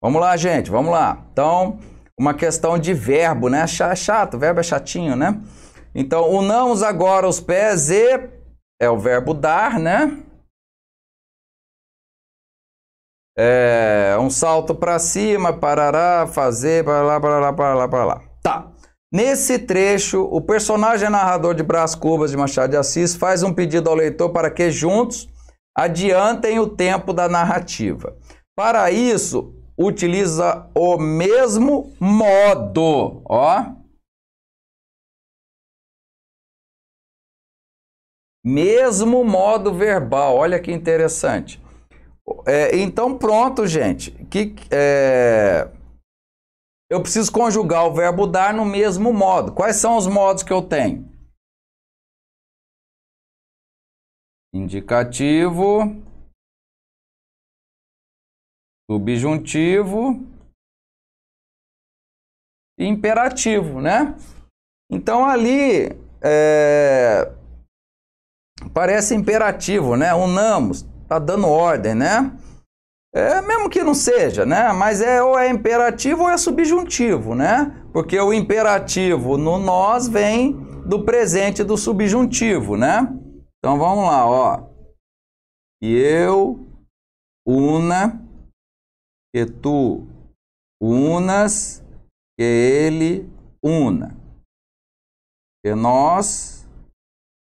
Vamos lá, gente, vamos lá. Então, uma questão de verbo, né? É chato, verbo é chatinho, né? Então, unamos agora os pés e é o verbo dar, né? É, um salto para cima, parará, fazer, para lá, para lá, para lá, para lá. Tá. Nesse trecho, o personagem é narrador de Brás Cubas de Machado de Assis faz um pedido ao leitor para que juntos adiantem o tempo da narrativa. Para isso, utiliza o mesmo modo, ó. Mesmo modo verbal, olha que interessante. É, então, pronto, gente. Que, é, eu preciso conjugar o verbo dar no mesmo modo. Quais são os modos que eu tenho? Indicativo, subjuntivo e imperativo, né? Então ali é, parece imperativo, né? Unamos, tá dando ordem, né? É, mesmo que não seja, né? Mas é ou é imperativo ou é subjuntivo, né? Porque o imperativo no nós vem do presente do subjuntivo, né? Então vamos lá, ó. E eu, una, que tu unas, que ele una. Que nós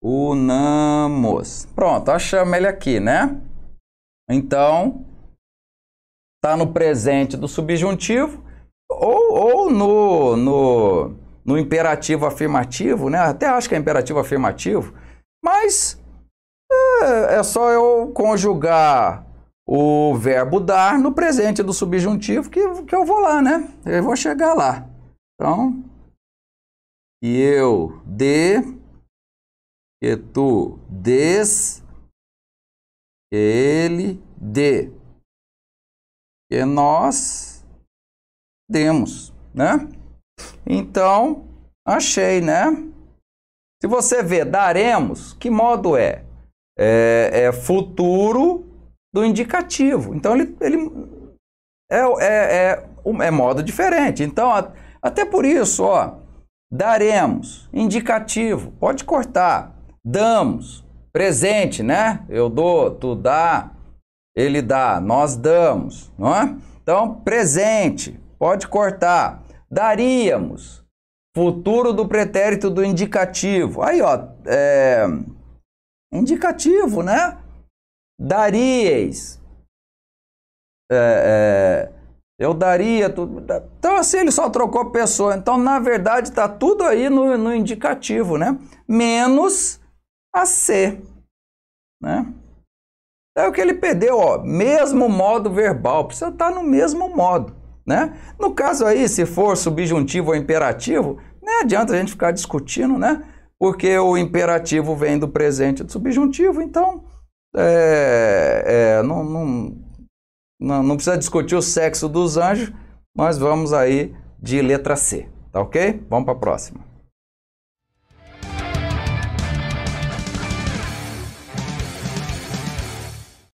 unamos. Pronto, achamos ele aqui, né? Então, tá no presente do subjuntivo ou, ou no, no, no imperativo afirmativo, né? Até acho que é imperativo afirmativo, mas é, é só eu conjugar o verbo dar no presente do subjuntivo, que, que eu vou lá, né? Eu vou chegar lá. Então, e eu de, e tu des, que ele dê, e nós demos, né? Então, achei, né? Se você vê daremos, que modo é? É, é futuro do indicativo. Então ele, ele é, é, é, é modo diferente. Então, a, até por isso, ó, daremos, indicativo, pode cortar, damos, presente, né? Eu dou, tu dá, ele dá, nós damos, não é? Então, presente, pode cortar, daríamos, futuro do pretérito do indicativo. Aí, ó, é, indicativo, né? daríeis. É, é, eu daria tudo. Então, assim, ele só trocou pessoa. Então, na verdade, está tudo aí no, no indicativo, né? Menos a C, né? É o que ele perdeu, ó, mesmo modo verbal, precisa estar tá no mesmo modo, né? No caso aí, se for subjuntivo ou imperativo, nem adianta a gente ficar discutindo, né? Porque o imperativo vem do presente do subjuntivo, então é, é, não, não, não, não precisa discutir o sexo dos anjos, mas vamos aí de letra C, tá ok? Vamos para a próxima.